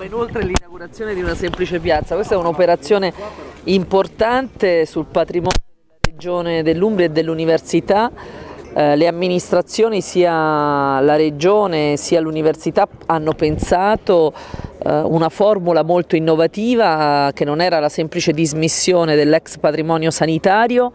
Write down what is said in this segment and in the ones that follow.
Inoltre l'inaugurazione di una semplice piazza, questa è un'operazione importante sul patrimonio della regione dell'Umbria e dell'università, eh, le amministrazioni sia la regione sia l'università hanno pensato eh, una formula molto innovativa che non era la semplice dismissione dell'ex patrimonio sanitario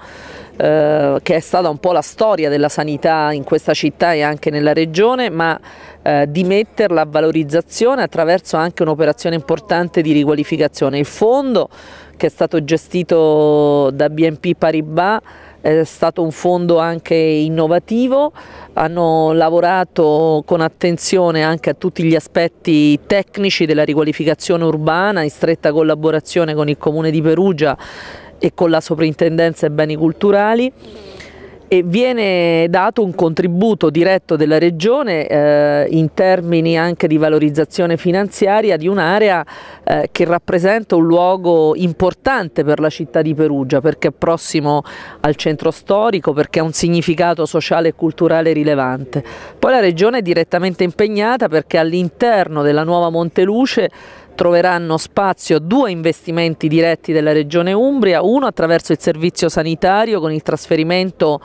eh, che è stata un po' la storia della sanità in questa città e anche nella regione, ma eh, di metterla a valorizzazione attraverso anche un'operazione importante di riqualificazione. Il fondo che è stato gestito da BNP Paribas è stato un fondo anche innovativo, hanno lavorato con attenzione anche a tutti gli aspetti tecnici della riqualificazione urbana in stretta collaborazione con il Comune di Perugia e con la sovrintendenza ai Beni Culturali e viene dato un contributo diretto della Regione eh, in termini anche di valorizzazione finanziaria di un'area eh, che rappresenta un luogo importante per la città di Perugia perché è prossimo al centro storico, perché ha un significato sociale e culturale rilevante. Poi la Regione è direttamente impegnata perché all'interno della nuova Monteluce troveranno spazio due investimenti diretti della Regione Umbria, uno attraverso il servizio sanitario con il trasferimento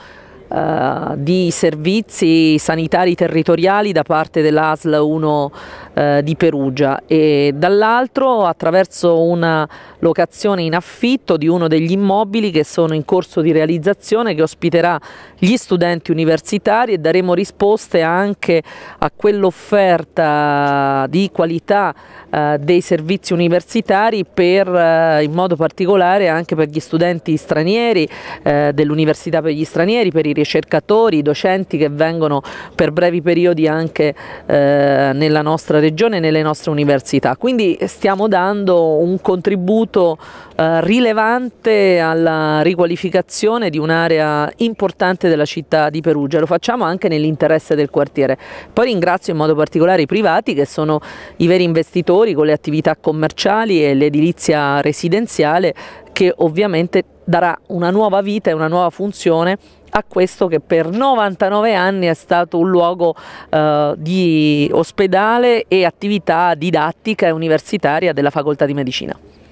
eh, di servizi sanitari territoriali da parte dell'ASL 1 eh, di Perugia e dall'altro attraverso una locazione in affitto di uno degli immobili che sono in corso di realizzazione che ospiterà gli studenti universitari e daremo risposte anche a quell'offerta di qualità eh, dei servizi universitari per, in modo particolare anche per gli studenti stranieri dell'Università per gli stranieri, per i ricercatori ricercatori, docenti che vengono per brevi periodi anche eh, nella nostra regione e nelle nostre università. Quindi stiamo dando un contributo eh, rilevante alla riqualificazione di un'area importante della città di Perugia, lo facciamo anche nell'interesse del quartiere. Poi ringrazio in modo particolare i privati che sono i veri investitori con le attività commerciali e l'edilizia residenziale che ovviamente darà una nuova vita e una nuova funzione a questo che per 99 anni è stato un luogo eh, di ospedale e attività didattica e universitaria della facoltà di medicina.